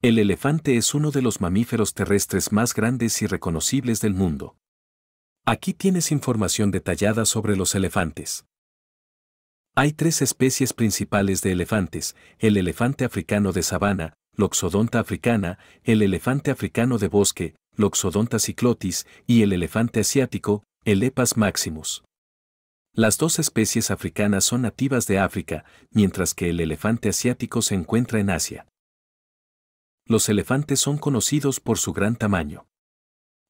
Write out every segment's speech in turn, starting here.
El elefante es uno de los mamíferos terrestres más grandes y reconocibles del mundo. Aquí tienes información detallada sobre los elefantes. Hay tres especies principales de elefantes, el elefante africano de sabana, Loxodonta africana, el elefante africano de bosque, Loxodonta ciclotis, y el elefante asiático, Elepas maximus. Las dos especies africanas son nativas de África, mientras que el elefante asiático se encuentra en Asia los elefantes son conocidos por su gran tamaño.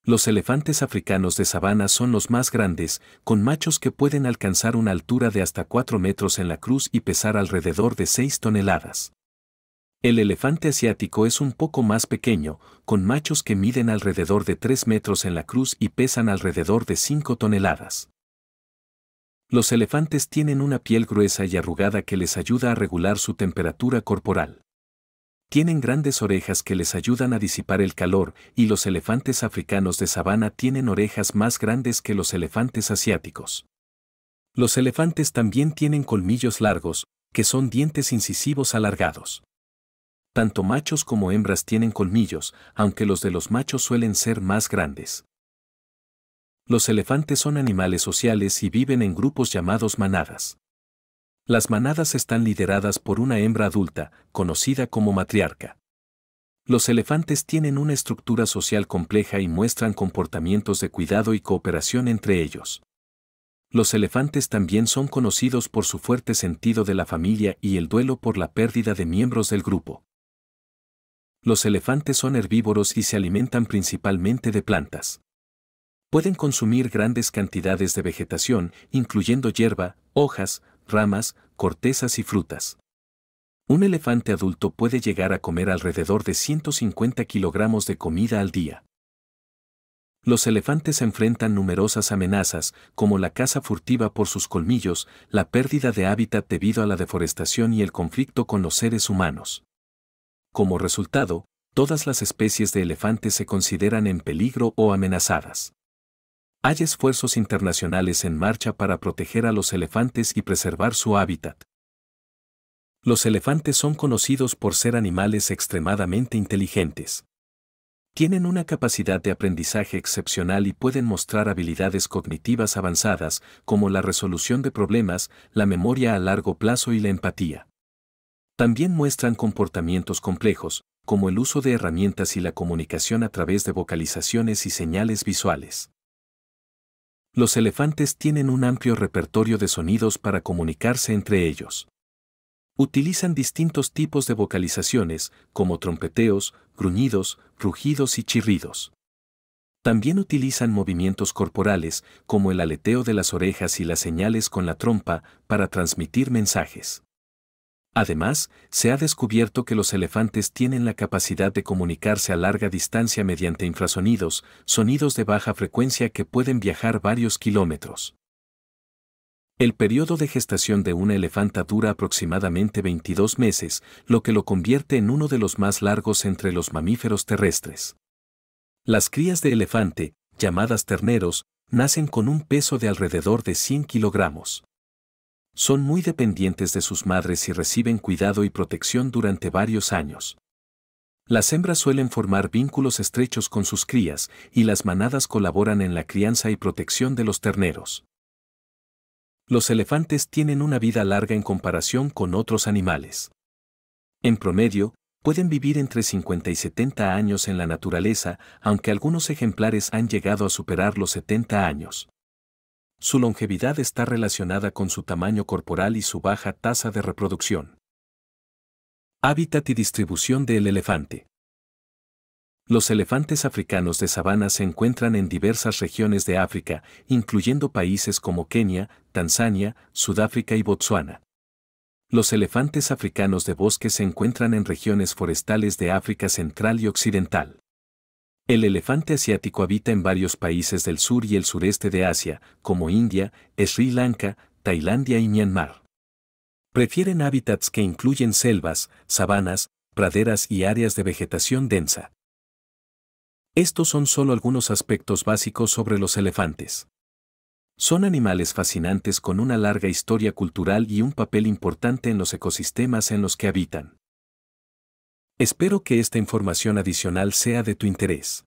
Los elefantes africanos de sabana son los más grandes, con machos que pueden alcanzar una altura de hasta 4 metros en la cruz y pesar alrededor de 6 toneladas. El elefante asiático es un poco más pequeño, con machos que miden alrededor de 3 metros en la cruz y pesan alrededor de 5 toneladas. Los elefantes tienen una piel gruesa y arrugada que les ayuda a regular su temperatura corporal. Tienen grandes orejas que les ayudan a disipar el calor y los elefantes africanos de sabana tienen orejas más grandes que los elefantes asiáticos. Los elefantes también tienen colmillos largos, que son dientes incisivos alargados. Tanto machos como hembras tienen colmillos, aunque los de los machos suelen ser más grandes. Los elefantes son animales sociales y viven en grupos llamados manadas. Las manadas están lideradas por una hembra adulta, conocida como matriarca. Los elefantes tienen una estructura social compleja y muestran comportamientos de cuidado y cooperación entre ellos. Los elefantes también son conocidos por su fuerte sentido de la familia y el duelo por la pérdida de miembros del grupo. Los elefantes son herbívoros y se alimentan principalmente de plantas. Pueden consumir grandes cantidades de vegetación, incluyendo hierba, hojas, ramas, cortezas y frutas. Un elefante adulto puede llegar a comer alrededor de 150 kilogramos de comida al día. Los elefantes enfrentan numerosas amenazas, como la caza furtiva por sus colmillos, la pérdida de hábitat debido a la deforestación y el conflicto con los seres humanos. Como resultado, todas las especies de elefantes se consideran en peligro o amenazadas hay esfuerzos internacionales en marcha para proteger a los elefantes y preservar su hábitat. Los elefantes son conocidos por ser animales extremadamente inteligentes. Tienen una capacidad de aprendizaje excepcional y pueden mostrar habilidades cognitivas avanzadas como la resolución de problemas, la memoria a largo plazo y la empatía. También muestran comportamientos complejos, como el uso de herramientas y la comunicación a través de vocalizaciones y señales visuales. Los elefantes tienen un amplio repertorio de sonidos para comunicarse entre ellos. Utilizan distintos tipos de vocalizaciones, como trompeteos, gruñidos, rugidos y chirridos. También utilizan movimientos corporales, como el aleteo de las orejas y las señales con la trompa, para transmitir mensajes. Además, se ha descubierto que los elefantes tienen la capacidad de comunicarse a larga distancia mediante infrasonidos, sonidos de baja frecuencia que pueden viajar varios kilómetros. El periodo de gestación de una elefanta dura aproximadamente 22 meses, lo que lo convierte en uno de los más largos entre los mamíferos terrestres. Las crías de elefante, llamadas terneros, nacen con un peso de alrededor de 100 kilogramos. Son muy dependientes de sus madres y reciben cuidado y protección durante varios años. Las hembras suelen formar vínculos estrechos con sus crías y las manadas colaboran en la crianza y protección de los terneros. Los elefantes tienen una vida larga en comparación con otros animales. En promedio, pueden vivir entre 50 y 70 años en la naturaleza, aunque algunos ejemplares han llegado a superar los 70 años. Su longevidad está relacionada con su tamaño corporal y su baja tasa de reproducción. Hábitat y distribución del elefante. Los elefantes africanos de sabana se encuentran en diversas regiones de África, incluyendo países como Kenia, Tanzania, Sudáfrica y Botsuana. Los elefantes africanos de bosque se encuentran en regiones forestales de África Central y Occidental. El elefante asiático habita en varios países del sur y el sureste de Asia, como India, Sri Lanka, Tailandia y Myanmar. Prefieren hábitats que incluyen selvas, sabanas, praderas y áreas de vegetación densa. Estos son solo algunos aspectos básicos sobre los elefantes. Son animales fascinantes con una larga historia cultural y un papel importante en los ecosistemas en los que habitan. Espero que esta información adicional sea de tu interés.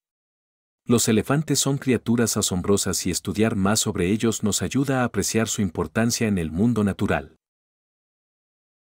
Los elefantes son criaturas asombrosas y estudiar más sobre ellos nos ayuda a apreciar su importancia en el mundo natural.